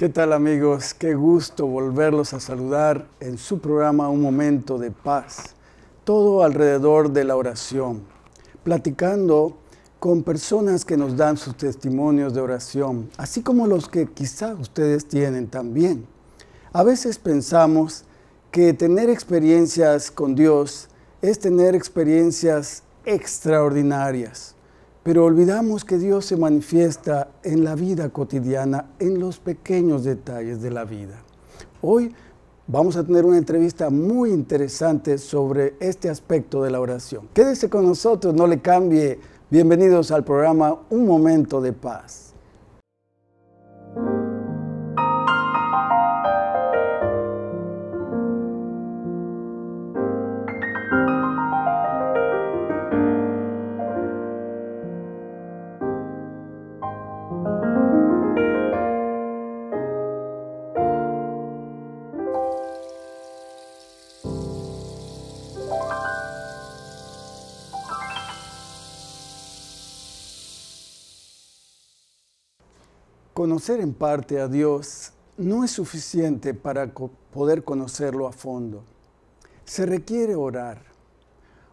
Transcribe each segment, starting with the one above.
¿Qué tal amigos? Qué gusto volverlos a saludar en su programa Un Momento de Paz, todo alrededor de la oración, platicando con personas que nos dan sus testimonios de oración, así como los que quizá ustedes tienen también. A veces pensamos que tener experiencias con Dios es tener experiencias extraordinarias, pero olvidamos que Dios se manifiesta en la vida cotidiana, en los pequeños detalles de la vida. Hoy vamos a tener una entrevista muy interesante sobre este aspecto de la oración. Quédese con nosotros, no le cambie. Bienvenidos al programa Un Momento de Paz. Conocer en parte a Dios no es suficiente para poder conocerlo a fondo. Se requiere orar.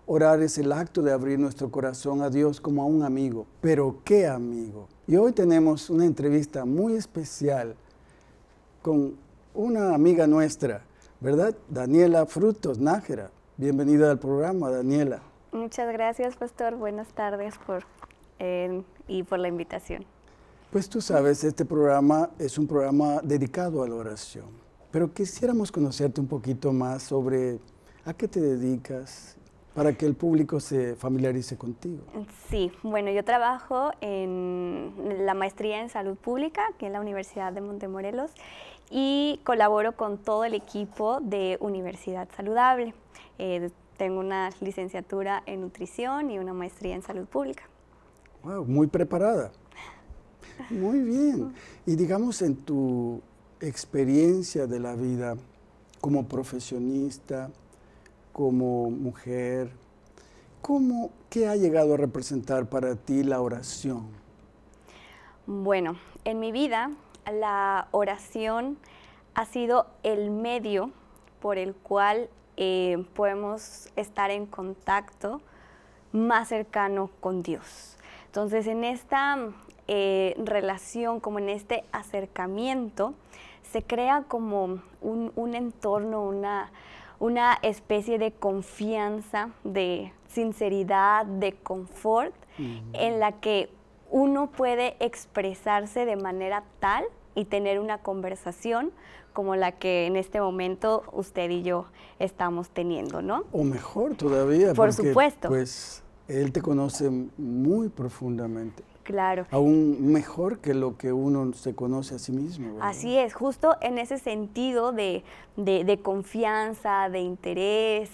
Orar es el acto de abrir nuestro corazón a Dios como a un amigo. Pero qué amigo. Y hoy tenemos una entrevista muy especial con una amiga nuestra, ¿verdad? Daniela Frutos Nájera. Bienvenida al programa, Daniela. Muchas gracias, Pastor. Buenas tardes eh, y por la invitación. Pues tú sabes, este programa es un programa dedicado a la oración, pero quisiéramos conocerte un poquito más sobre a qué te dedicas para que el público se familiarice contigo. Sí, bueno, yo trabajo en la maestría en salud pública, que es la Universidad de Montemorelos, y colaboro con todo el equipo de Universidad Saludable. Eh, tengo una licenciatura en nutrición y una maestría en salud pública. Wow, muy preparada. Muy bien. Y digamos, en tu experiencia de la vida como profesionista, como mujer, ¿cómo, ¿qué ha llegado a representar para ti la oración? Bueno, en mi vida la oración ha sido el medio por el cual eh, podemos estar en contacto más cercano con Dios. Entonces, en esta eh, relación, como en este acercamiento, se crea como un, entorno, una, una especie de confianza, de sinceridad, de confort, en la que uno puede expresarse de manera tal y tener una conversación como la que en este momento usted y yo estamos teniendo, ¿no? O mejor todavía. Por porque, supuesto. Pues él te conoce muy profundamente. Claro. Aún mejor que lo que uno se conoce a sí mismo. Así es, justo en ese sentido de, confianza, de interés,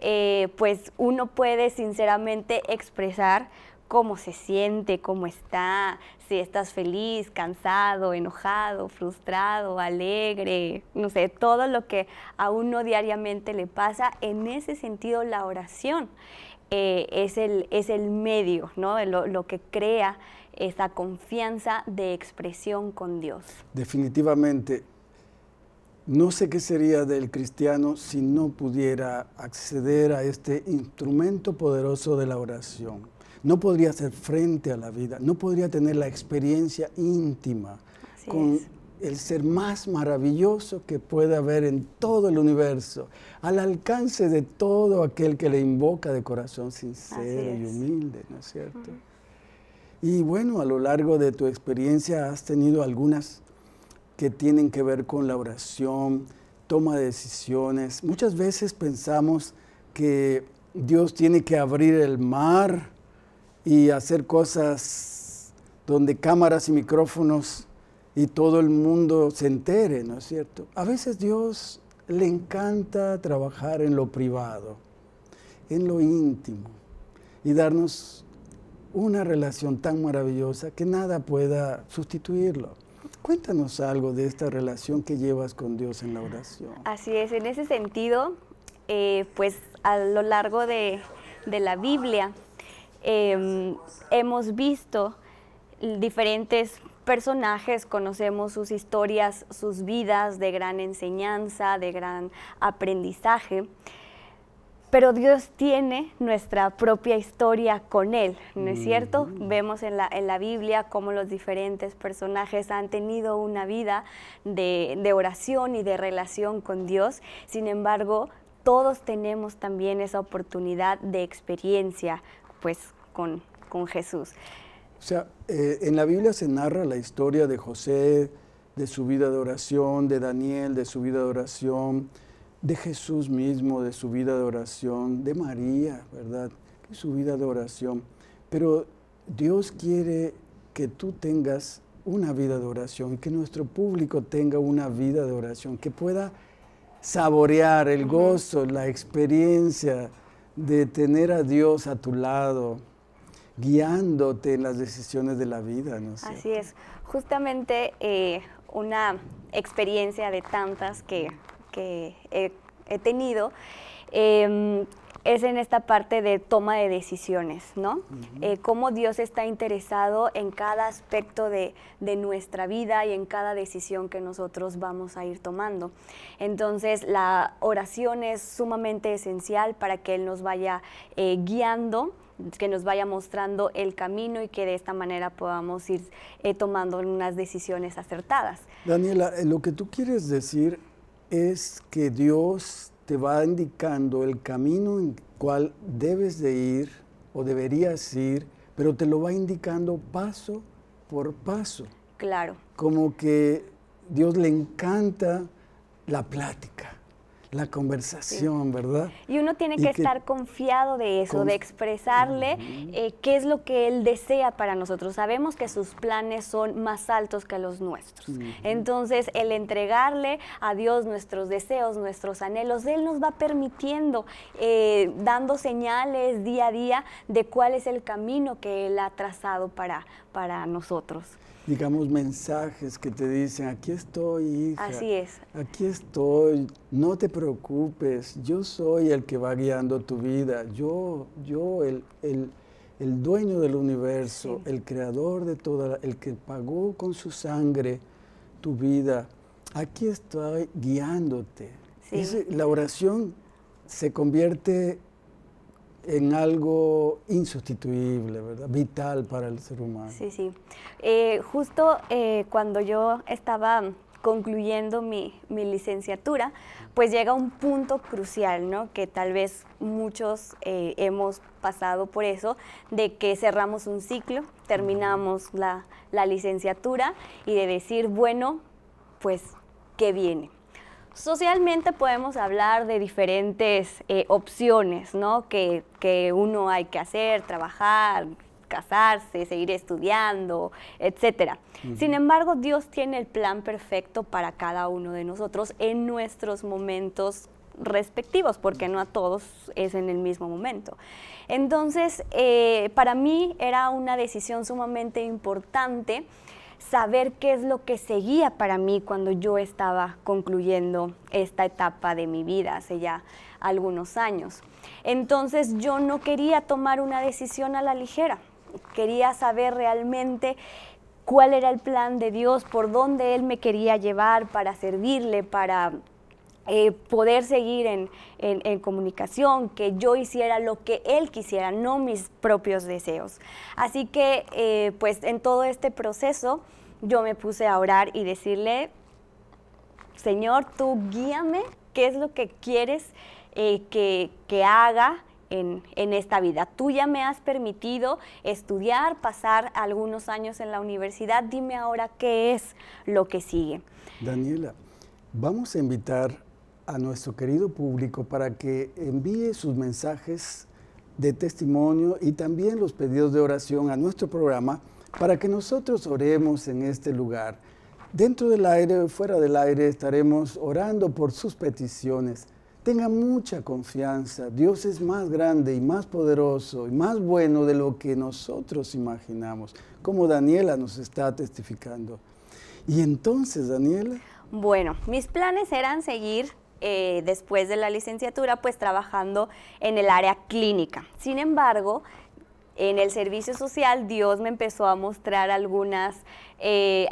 eh, pues uno puede sinceramente expresar cómo se siente, cómo está, si estás feliz, cansado, enojado, frustrado, alegre, no sé, todo lo que a uno diariamente le pasa, en ese sentido la oración eh, es, el, es el medio, ¿no? lo, que crea esa confianza de expresión con Dios. Definitivamente, no sé qué sería del cristiano si no pudiera acceder a este instrumento poderoso de la oración. No podría hacer frente a la vida, no podría tener la experiencia íntima con el ser más maravilloso que pueda haber en todo el universo, al alcance de todo aquel que le invoca de corazón sincero y humilde, ¿no es cierto? Y bueno, a lo largo de tu experiencia has tenido algunas que tienen que ver con la oración, toma de decisiones. Muchas veces pensamos que Dios tiene que abrir el mar y hacer cosas donde cámaras y micrófonos y todo el mundo se entere, ¿no es cierto? A veces Dios le encanta trabajar en lo privado, en lo íntimo, y darnos una relación tan maravillosa que nada pueda sustituirlo. Cuéntanos algo de esta relación que llevas con Dios en la oración. Así es, en ese sentido, eh, pues a lo largo de, la Biblia em, hemos visto diferentes personajes, conocemos sus historias, sus vidas de gran enseñanza, de gran aprendizaje, pero Dios tiene nuestra propia historia con Él, ¿no es cierto? Vemos en la, Biblia cómo los diferentes personajes han tenido una vida de, oración y de relación con Dios, sin embargo, todos tenemos también esa oportunidad de experiencia, pues, con, con Jesús. O sea, eh, en la Biblia se narra la historia de José, de su vida de oración, de Daniel, de su vida de oración, de Jesús mismo, de su vida de oración, de María, ¿verdad? su vida de oración. Pero Dios quiere que tú tengas una vida de oración, que nuestro público tenga una vida de oración, que pueda saborear el gozo, la experiencia de tener a Dios a tu lado, guiándote en las decisiones de la vida. ¿no Así es. Justamente eh, una experiencia de tantas que, he, tenido. Em, es en esta parte de toma de decisiones, ¿no? Eh, cómo Dios está interesado en cada aspecto de, nuestra vida y en cada decisión que nosotros vamos a ir tomando. Entonces, la oración es sumamente esencial para que Él nos vaya eh, guiando que nos vaya mostrando el camino y que de esta manera podamos ir eh, tomando unas decisiones acertadas. Daniela, eh, lo que tú quieres decir es que Dios te va indicando el camino en cual debes de ir o deberías ir, pero te lo va indicando paso por paso. Claro. Como que Dios le encanta la plática la conversación, ¿verdad? Y uno tiene que, estar confiado de eso, de expresarle eh, qué es lo que él desea para nosotros. Sabemos que sus planes son más altos que los nuestros. Entonces, el entregarle a Dios nuestros deseos, nuestros anhelos, Él nos va permitiendo, eh, dando señales día a día de cuál es el camino que Él ha trazado para, para nosotros digamos, mensajes que te dicen, aquí estoy, hija. Así es. Aquí estoy, no te preocupes, yo soy el que va guiando tu vida, yo, yo, el, el, dueño del universo, el creador de toda, el que pagó con su sangre tu vida, aquí estoy guiándote. la oración se convierte en algo insustituible, ¿verdad? Vital para el ser humano. Sí, sí. Eh, justo eh, cuando yo estaba concluyendo mi, licenciatura, pues llega un punto crucial, ¿no? Que tal vez muchos eh, hemos pasado por eso, de que cerramos un ciclo, terminamos la, la licenciatura y de decir, bueno, pues, ¿qué viene? Socialmente podemos hablar de diferentes eh, opciones, ¿no? Que, uno hay que hacer, trabajar, casarse, seguir estudiando, etcétera. Sin embargo, Dios tiene el plan perfecto para cada uno de nosotros en nuestros momentos respectivos, porque no a todos es en el mismo momento. Entonces, eh, para mí era una decisión sumamente importante saber qué es lo que seguía para mí cuando yo estaba concluyendo esta etapa de mi vida hace ya algunos años. Entonces yo no quería tomar una decisión a la ligera, quería saber realmente cuál era el plan de Dios, por dónde Él me quería llevar para servirle, para eh, poder seguir en, comunicación, que yo hiciera lo que él quisiera, no mis propios deseos. Así que, eh, pues en todo este proceso, yo me puse a orar y decirle, Señor, tú guíame, ¿qué es lo que quieres eh, que, haga? En, en esta vida. Tú ya me has permitido estudiar, pasar algunos años en la universidad, dime ahora qué es lo que sigue. Daniela, vamos a invitar a nuestro querido público para que envíe sus mensajes de testimonio y también los pedidos de oración a nuestro programa para que nosotros oremos en este lugar. Dentro del aire, o fuera del aire, estaremos orando por sus peticiones. Tenga mucha confianza. Dios es más grande y más poderoso y más bueno de lo que nosotros imaginamos, como Daniela nos está testificando. Y entonces, Daniela. Bueno, mis planes eran seguir eh, después de la licenciatura, pues trabajando en el área clínica. Sin embargo, en el servicio social Dios me empezó a mostrar algunas eh,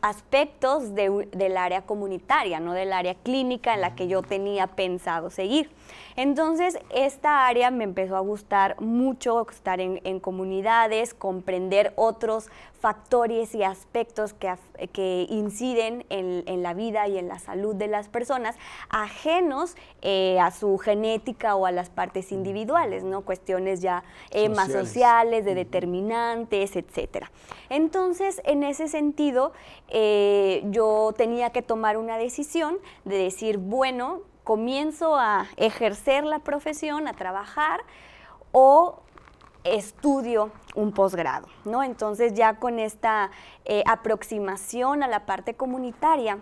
aspectos del área comunitaria, no del área clínica en la que yo tenía pensado seguir. Entonces, esta área me empezó a gustar mucho, estar en, comunidades, comprender otros factores y aspectos que, inciden en, la vida y en la salud de las personas, ajenos eh, a su genética o a las partes individuales, ¿no? Cuestiones ya eh, más sociales, de determinantes, etc. Entonces, en ese sentido sentido, eh, yo tenía que tomar una decisión de decir, bueno, comienzo a ejercer la profesión, a trabajar o estudio un posgrado, ¿no? Entonces ya con esta eh, aproximación a la parte comunitaria,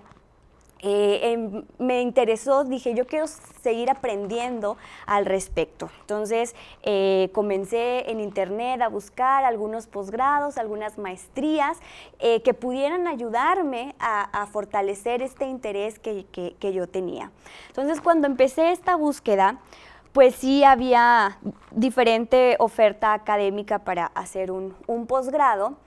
eh, em, me interesó, dije, yo quiero seguir aprendiendo al respecto. Entonces eh, comencé en internet a buscar algunos posgrados, algunas maestrías eh, que pudieran ayudarme a, fortalecer este interés que, yo tenía. Entonces cuando empecé esta búsqueda, pues sí había diferente oferta académica para hacer un, un posgrado.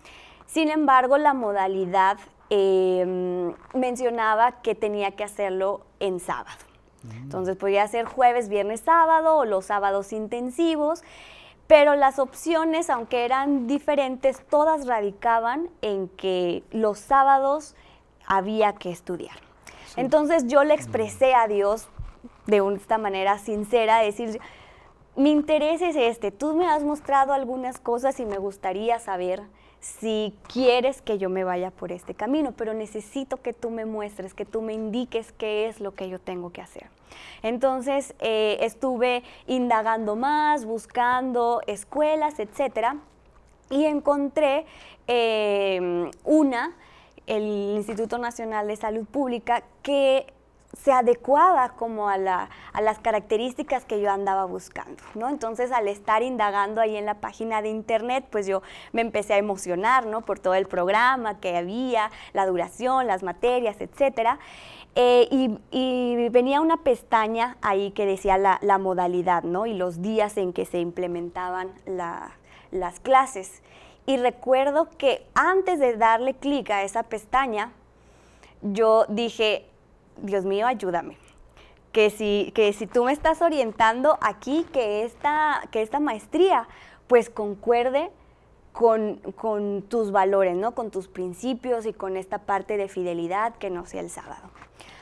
Sin embargo, la modalidad Em, mencionaba que tenía que hacerlo en sábado. Mm. Entonces podía ser jueves, viernes, sábado o los sábados intensivos, pero las opciones, aunque eran diferentes, todas radicaban en que los sábados había que estudiar. Entonces yo le mm. expresé a Dios de esta manera sincera, decir, mi interés es este, tú me has mostrado algunas cosas y me gustaría saber si quieres que yo me vaya por este camino, pero necesito que tú me muestres, que tú me indiques qué es lo que yo tengo que hacer. Entonces eh, estuve indagando más, buscando escuelas, etcétera, y encontré eh, una, el Instituto Nacional de Salud Pública, que se adecuaba como a, las características que yo andaba buscando, ¿no? Entonces, al estar indagando ahí en la página de internet, pues yo me empecé a emocionar, ¿no? Por todo el programa que había, la duración, las materias, etcétera. Eh, y, venía una pestaña ahí que decía la, modalidad, ¿no? Y los días en que se implementaban las clases. Y recuerdo que antes de darle clic a esa pestaña, yo dije, Dios mío, ayúdame. Que si, que si tú me estás orientando aquí, que esta, que esta maestría pues concuerde con, con, tus valores, ¿no? Con tus principios y con esta parte de fidelidad que no sea el sábado.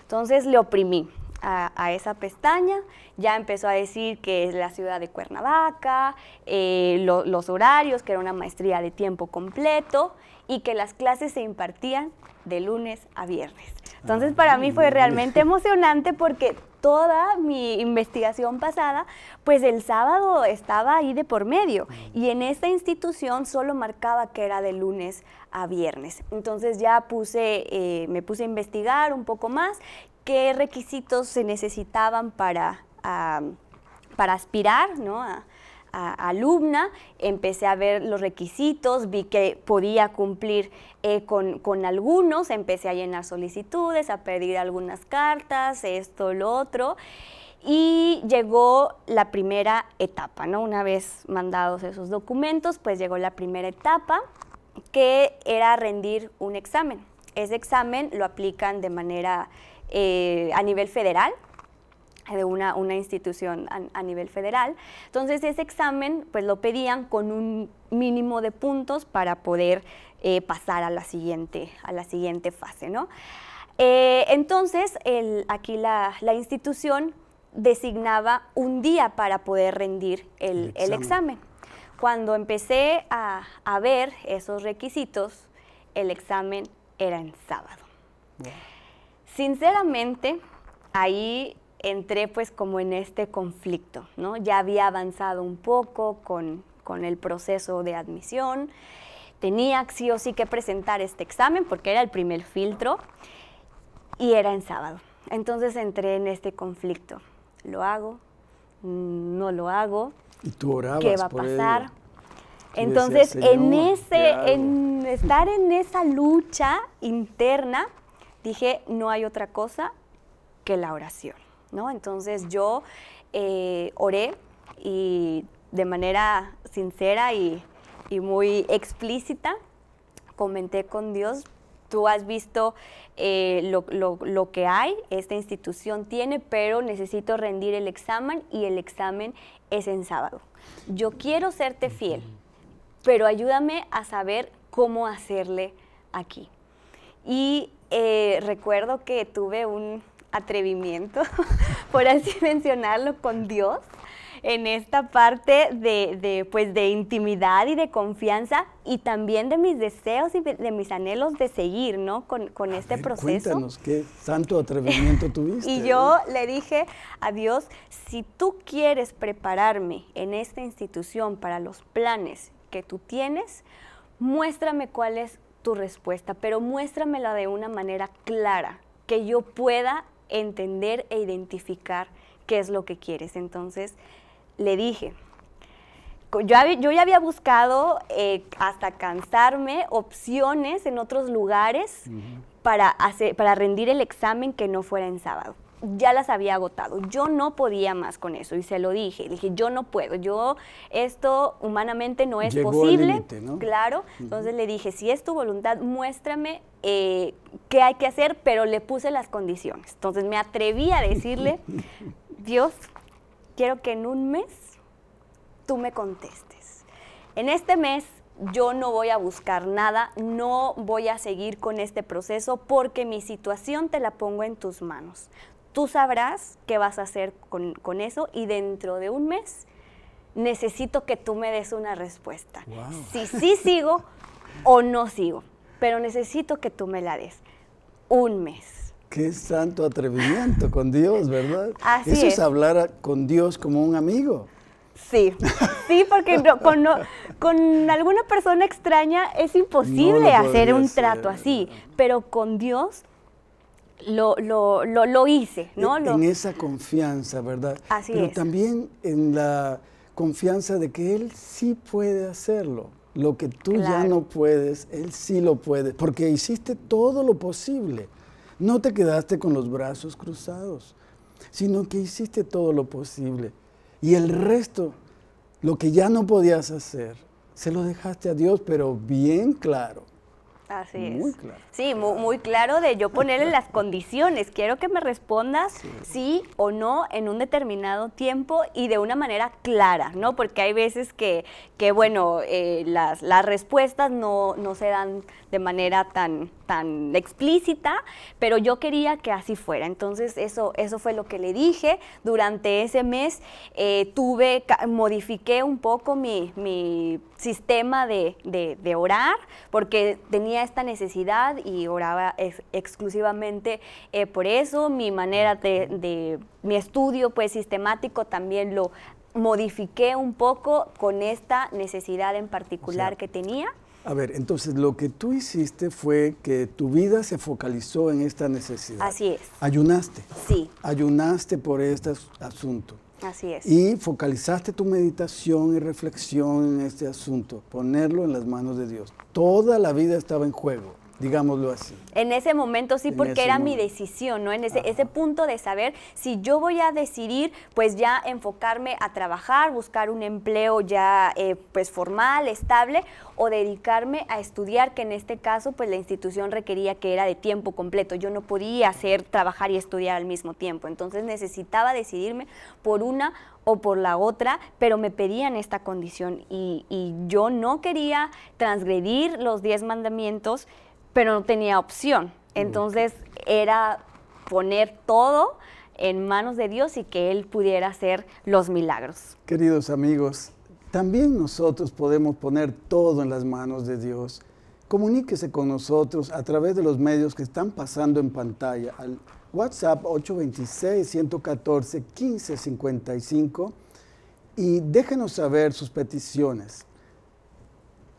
Entonces le oprimí a, esa pestaña, ya empezó a decir que es la ciudad de Cuernavaca, eh, los horarios, que era una maestría de tiempo completo y que las clases se impartían de lunes a viernes. Entonces ah, para mí fue realmente emocionante porque toda mi investigación pasada, pues el sábado estaba ahí de por medio mm. y en esta institución solo marcaba que era de lunes a viernes. Entonces ya puse, eh, me puse a investigar un poco más qué requisitos se necesitaban para, para aspirar ¿no? a, alumna, empecé a ver los requisitos, vi que podía cumplir eh, con, algunos, empecé a llenar solicitudes, a pedir algunas cartas, esto, lo otro, y llegó la primera etapa, ¿no? Una vez mandados esos documentos, pues llegó la primera etapa, que era rendir un examen. Ese examen lo aplican de manera eh, a nivel federal, de una, institución a, nivel federal. Entonces ese examen pues lo pedían con un mínimo de puntos para poder eh, pasar a la siguiente, a la siguiente fase. ¿no? Eh, entonces aquí la, institución designaba un día para poder rendir el, examen. Cuando empecé a, ver esos requisitos, el examen era en sábado. Sinceramente, ahí entré pues como en este conflicto, ¿no? Ya había avanzado un poco con, el proceso de admisión, tenía sí o sí que presentar este examen porque era el primer filtro y era en sábado. Entonces entré en este conflicto. ¿Lo hago? ¿No lo hago? ¿Y tú ¿Qué va a pasar? Entonces, en ese, en estar en esa lucha interna, dije, no hay otra cosa que la oración. ¿no? Entonces yo eh, oré y de manera sincera y, muy explícita comenté con Dios, tú has visto eh, lo, que hay, esta institución tiene, pero necesito rendir el examen y el examen es en sábado. Yo quiero serte fiel, pero ayúdame a saber cómo hacerle aquí. Y eh, recuerdo que tuve un, atrevimiento, por así mencionarlo, con Dios en esta parte pues, de, intimidad y de confianza y también de mis deseos y de mis anhelos de seguir, ¿no? Con, este proceso. Cuéntanos, ¿qué santo atrevimiento tuviste? y yo le dije a Dios, si tú quieres prepararme en esta institución para los planes que tú tienes, muéstrame cuál es tu respuesta, pero muéstramela de una manera clara, que yo pueda entender e identificar qué es lo que quieres. Entonces le dije, yo, yo ya había buscado eh, hasta cansarme opciones en otros lugares para, para rendir el examen que no fuera en sábado ya las había agotado. Yo no podía más con eso y se lo dije. dije, yo no puedo, yo esto humanamente no es posible. Claro. Entonces le dije, si es tu voluntad, muéstrame eh, qué hay que hacer, pero le puse las condiciones. Entonces me atreví a decirle, Dios, quiero que en un mes tú me contestes. En este mes yo no voy a buscar nada, no voy a seguir con este proceso porque mi situación te la pongo en tus manos. Tú sabrás qué vas a hacer con, eso y dentro de un mes necesito que tú me des una respuesta. Si sí sigo o no sigo, pero necesito que tú me la des. Un mes. Qué santo atrevimiento con Dios, ¿verdad? Así Eso es. hablar con Dios como un amigo. Sí, sí, porque con, alguna persona extraña es imposible hacer un trato así, pero con Dios lo, hice, ¿no? En, esa confianza, ¿verdad? Así Pero también en la confianza de que Él sí puede hacerlo. Lo que tú ya no puedes, Él sí lo puede, porque hiciste todo lo posible. No te quedaste con los brazos cruzados, sino que hiciste todo lo posible. Y el resto, lo que ya no podías hacer, se lo dejaste a Dios, pero bien claro. Así es. Sí, muy, claro de yo ponerle las condiciones. Quiero que me respondas sí. o no en un determinado tiempo y de una manera clara, ¿no? Porque hay veces que, bueno, eh, las, respuestas no, no se dan de manera tan, tan explícita, pero yo quería que así fuera. Entonces eso, eso fue lo que le dije. Durante ese mes eh, tuve, modifiqué un poco mi, mi sistema de, de, orar, porque tenía esta necesidad y oraba exclusivamente eh, por eso. Mi manera de, mi estudio pues sistemático también lo modifiqué un poco con esta necesidad en particular que tenía. A ver, entonces lo que tú hiciste fue que tu vida se focalizó en esta necesidad. Así es. Ayunaste. Sí. Ayunaste por este asunto. Así es. Y focalizaste tu meditación y reflexión en este asunto, ponerlo en las manos de Dios. Toda la vida estaba en juego digámoslo así. En ese momento sí, porque era mi decisión, ¿no? En ese, ese punto de saber si yo voy a decidir, pues ya enfocarme a trabajar, buscar un empleo ya eh, pues formal, estable, o dedicarme a estudiar, que en este caso pues la institución requería que era de tiempo completo. Yo no podía hacer trabajar y estudiar al mismo tiempo, entonces necesitaba decidirme por una o por la otra, pero me pedían esta condición y, y yo no quería transgredir los diez mandamientos pero no tenía opción. Entonces era poner todo en manos de Dios y que Él pudiera hacer los milagros. Queridos amigos, también nosotros podemos poner todo en las manos de Dios. Comuníquese con nosotros a través de los medios que están pasando en pantalla, al WhatsApp 826-114-1555 y déjenos saber sus peticiones.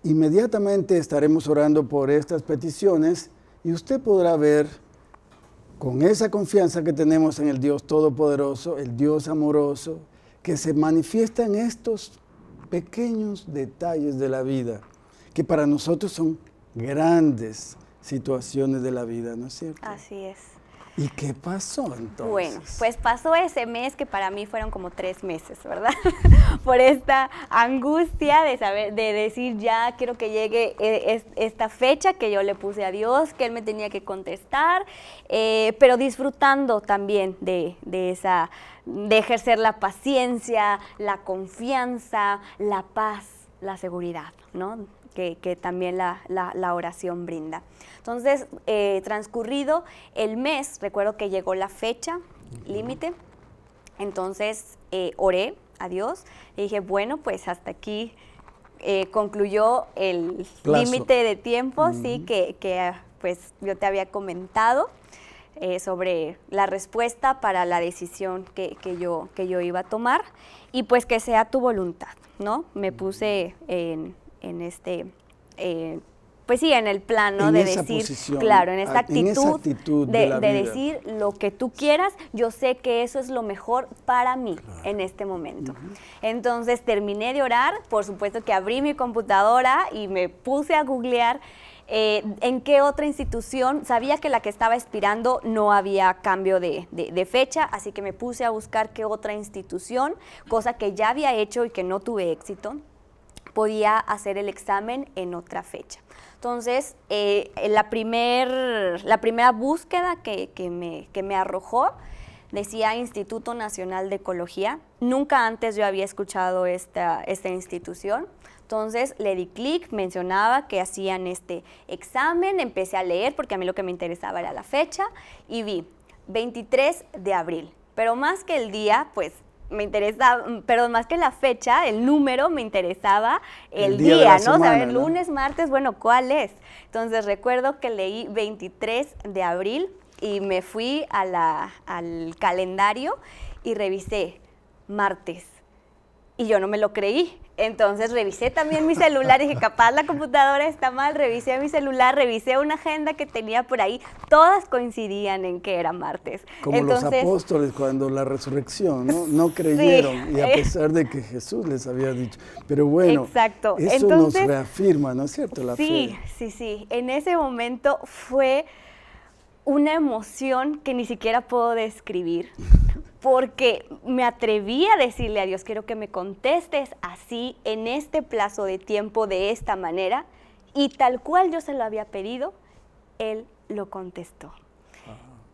Inmediatamente estaremos orando por estas peticiones y usted podrá ver con esa confianza que tenemos en el Dios Todopoderoso, el Dios amoroso, que se manifiesta en estos pequeños detalles de la vida, que para nosotros son grandes situaciones de la vida, ¿no es cierto? Así es. ¿Y qué pasó entonces? Bueno, pues pasó ese mes que para mí fueron como tres meses, ¿verdad? Por esta angustia de saber, de decir ya quiero que llegue eh, esta fecha que yo le puse a Dios, que Él me tenía que contestar, eh, pero disfrutando también de, de esa, de ejercer la paciencia, la confianza, la paz, la seguridad, ¿no? que, también la, oración brinda. Entonces, eh, transcurrido el mes, recuerdo que llegó la fecha límite, entonces eh, oré a Dios y dije, bueno, pues hasta aquí eh, concluyó el límite de tiempo, sí, que, pues yo te había comentado. sobre la respuesta para la decisión que, que, yo, que yo iba a tomar y pues que sea tu voluntad, ¿no? Me puse en, en este... Eh, pues sí, en el plano de decir, claro, en esta actitud, esa actitud de, decir lo que tú quieras, yo sé que eso es lo mejor para mí en este momento. Entonces terminé de orar, por supuesto que abrí mi computadora y me puse a googlear eh, en qué otra institución, sabía que la que estaba expirando no había cambio de, fecha, así que me puse a buscar qué otra institución, cosa que ya había hecho y que no tuve éxito podía hacer el examen en otra fecha. Entonces, eh, la, la primera búsqueda que, me, arrojó decía Instituto Nacional de Ecología. Nunca antes yo había escuchado esta, esta institución. Entonces le di clic, mencionaba que hacían este examen, empecé a leer porque a mí lo que me interesaba era la fecha y vi 23 de abril. Pero más que el día, pues me interesaba, mm, perdón, más que la fecha, el número, me interesaba el, día, ¿no? Saber, lunes, martes, bueno, ¿cuál es? Entonces recuerdo que leí 23 de abril y me fui a al calendario y revisé martes. Y yo no me lo creí. Entonces revisé también mi celular y dije, capaz la computadora está mal, revisé mi celular, revisé una agenda que tenía por ahí, todas coincidían en que era martes. Como los apóstoles cuando la resurrección, ¿no? No creyeron y a eh. pesar de que Jesús les había dicho. Pero bueno, eso nos reafirma, ¿no es cierto? La sí, sí, sí. En ese momento fue una emoción que ni siquiera puedo describir, porque me atreví a decirle a Dios, quiero que me contestes así, en este plazo de tiempo, de esta manera, y tal cual yo se lo había pedido, Él lo contestó.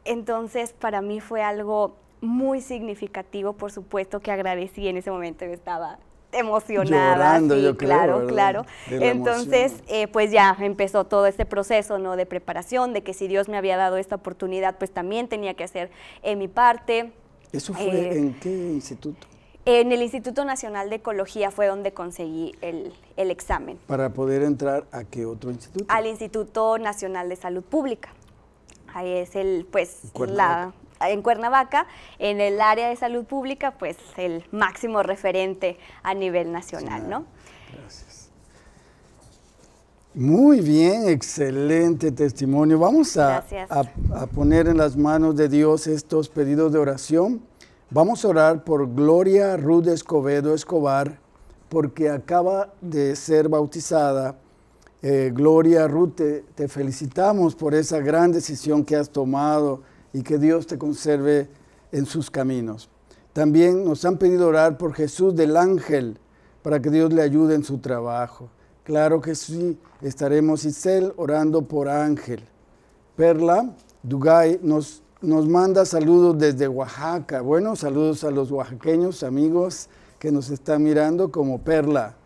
Entonces, para mí fue algo muy significativo, por supuesto que agradecí en ese momento, que estaba emocionada. sí, claro, claro. Entonces, eh, pues ya empezó todo este proceso, ¿no? De preparación, de que si Dios me había dado esta oportunidad, pues también tenía que hacer eh, mi parte. ¿Eso fue eh, en qué instituto? En el Instituto Nacional de Ecología fue donde conseguí el, el examen. ¿Para poder entrar a qué otro instituto? Al Instituto Nacional de Salud Pública. Ahí es el, pues, la, en Cuernavaca, en el área de salud pública, pues el máximo referente a nivel nacional, ¿no? Gracias. Muy bien, excelente testimonio. Vamos a, poner en las manos de Dios estos pedidos de oración. Vamos a orar por Gloria Ruth Escobedo Escobar, porque acaba de ser bautizada. Eh, Gloria Ruth, te, felicitamos por esa gran decisión que has tomado y que Dios te conserve en sus caminos. También nos han pedido orar por Jesús del Ángel para que Dios le ayude en su trabajo. Claro que sí, estaremos Isel orando por Ángel. Perla Dugay nos, nos manda saludos desde Oaxaca. Bueno, saludos a los oaxaqueños amigos que nos están mirando como Perla.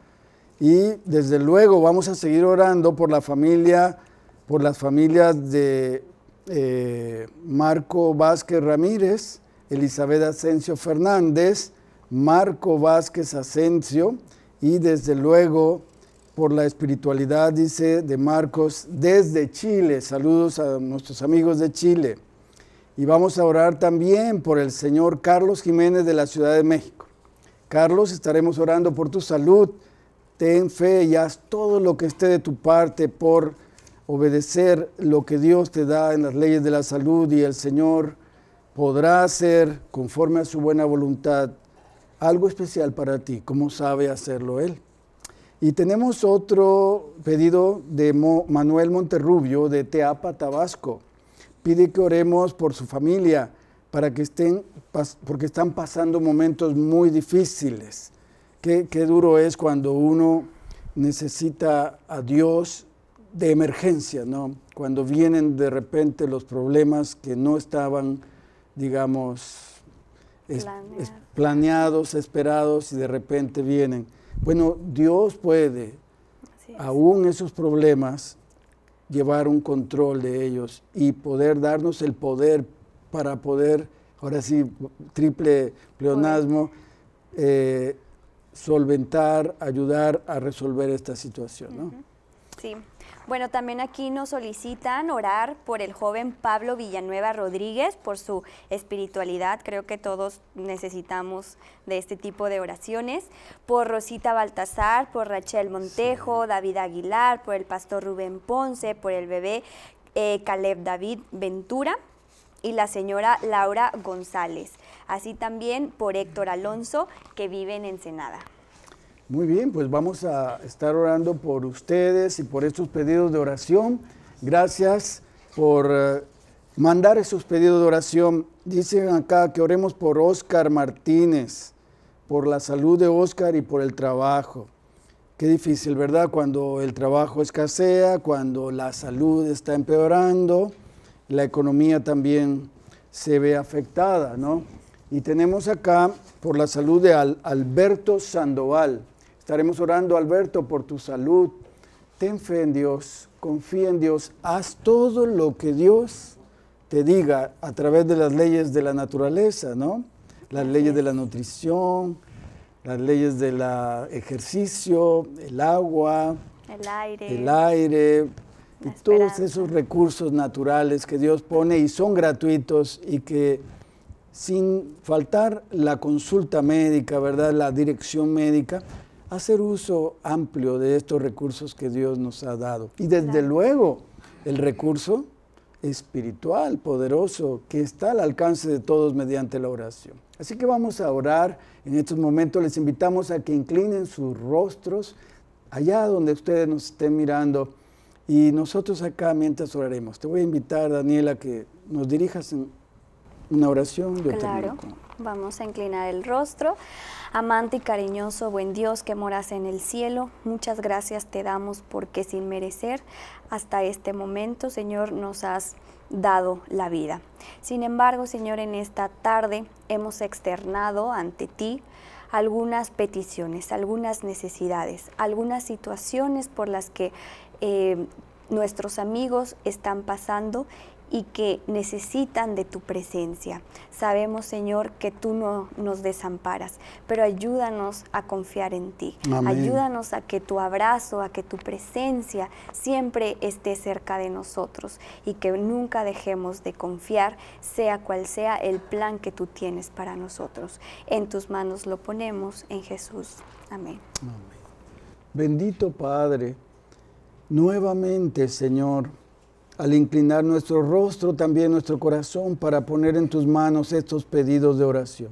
Y desde luego vamos a seguir orando por la familia, por las familias de eh, Marco Vázquez Ramírez, Elizabeth Asensio Fernández, Marco Vázquez Asensio y desde luego por la espiritualidad, dice de Marcos, desde Chile. Saludos a nuestros amigos de Chile. Y vamos a orar también por el señor Carlos Jiménez de la Ciudad de México. Carlos, estaremos orando por tu salud. Ten fe y haz todo lo que esté de tu parte por obedecer lo que Dios te da en las leyes de la salud y el Señor podrá hacer, conforme a su buena voluntad, algo especial para ti, como sabe hacerlo Él. Y tenemos otro pedido de Manuel Monterrubio de Teapa, Tabasco. Pide que oremos por su familia, para que estén, porque están pasando momentos muy difíciles. Qué, qué duro es cuando uno necesita a Dios de emergencia, ¿no? Cuando vienen de repente los problemas que no estaban, digamos, planeados, esperados y de repente vienen. Bueno, Dios puede, aún esos problemas, llevar un control de ellos y poder darnos el poder para poder, ahora sí, triple pleonasmo, eh, solventar, ayudar a resolver esta situación, ¿no? Sí. Bueno, también aquí nos solicitan orar por el joven Pablo Villanueva Rodríguez, por su espiritualidad. Creo que todos necesitamos de este tipo de oraciones. Por Rosita Baltasar, por Rachel Montejo, David Aguilar, por el pastor Rubén Ponce, por el bebé eh, Caleb David Ventura y la señora Laura González. Así también por Héctor Alonso, que vive en Ensenada. Muy bien, pues vamos a estar orando por ustedes y por estos pedidos de oración. Gracias por eh, mandar esos pedidos de oración. Dicen acá que oremos por Oscar Martínez, por la salud de Oscar y por el trabajo. Qué difícil, ¿verdad? Cuando el trabajo escasea, cuando la salud está empeorando, la economía también se ve afectada, ¿no? Y tenemos acá por la salud de Alberto Sandoval. Estaremos orando, Alberto, por tu salud. Ten fe en Dios, confía en Dios, haz todo lo que Dios te diga a través de las leyes de la naturaleza, ¿no? Las leyes de la nutrición, las leyes del ejercicio, el agua, el aire, el aire y todos esos recursos naturales que Dios pone y son gratuitos y que sin faltar la consulta médica, ¿verdad? La dirección médica, hacer uso amplio de estos recursos que Dios nos ha dado. Y desde luego, el recurso espiritual, poderoso, que está al alcance de todos mediante la oración. Así que vamos a orar. En estos momentos les invitamos a que inclinen sus rostros allá donde ustedes nos estén mirando y nosotros acá mientras oraremos. Te voy a invitar, Daniela, que nos dirijas en una oración. claro, vamos a inclinar el rostro. Amante y cariñoso, buen Dios que moras en el cielo, muchas gracias te damos porque sin merecer hasta este momento, Señor, nos has dado la vida. Sin embargo, Señor, en esta tarde hemos externado ante ti algunas peticiones, algunas necesidades, algunas situaciones por las que eh, nuestros amigos están pasando y que necesitan de tu presencia. Sabemos, Señor, que tú no nos desamparas, pero ayúdanos a confiar en ti. Ayúdanos a que tu abrazo, a que tu presencia siempre esté cerca de nosotros y que nunca dejemos de confiar, sea cual sea el plan que tú tienes para nosotros. En tus manos lo ponemos, en Jesús. Amén. Bendito Padre, nuevamente, Señor, al inclinar nuestro rostro, también nuestro corazón, para poner en tus manos estos pedidos de oración,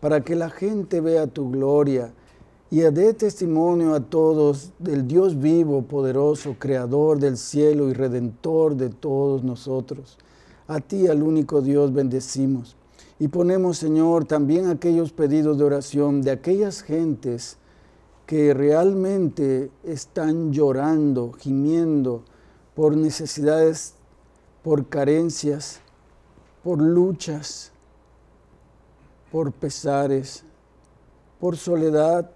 para que la gente vea tu gloria y dé testimonio a todos del Dios vivo, poderoso, creador del cielo y redentor de todos nosotros. A ti, al único Dios, bendecimos. Y ponemos, Señor, también aquellos pedidos de oración de aquellas gentes que realmente están llorando, gimiendo, por necesidades, por carencias, por luchas, por pesares, por soledad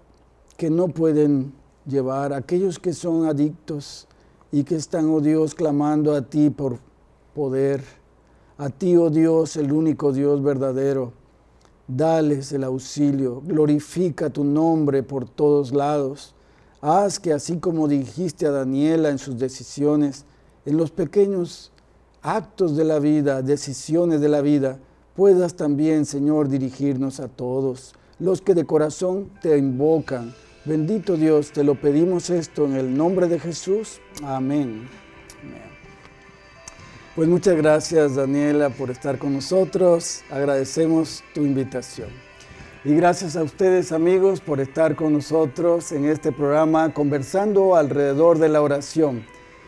que no pueden llevar, aquellos que son adictos y que están, oh Dios, clamando a ti por poder, a ti, oh Dios, el único Dios verdadero. Dales el auxilio, glorifica tu nombre por todos lados. Haz que así como dijiste a Daniela en sus decisiones, en los pequeños actos de la vida, decisiones de la vida, puedas también, Señor, dirigirnos a todos, los que de corazón te invocan. Bendito Dios, te lo pedimos esto en el nombre de Jesús. Amén. Pues muchas gracias Daniela por estar con nosotros. Agradecemos tu invitación. Y gracias a ustedes amigos por estar con nosotros en este programa conversando alrededor de la oración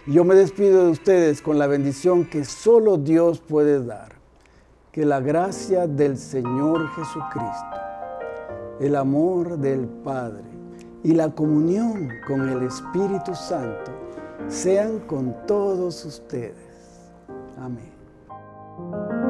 yo me despido de ustedes con la bendición que solo Dios puede dar. Que la gracia del Señor Jesucristo, el amor del Padre y la comunión con el Espíritu Santo sean con todos ustedes. Amén.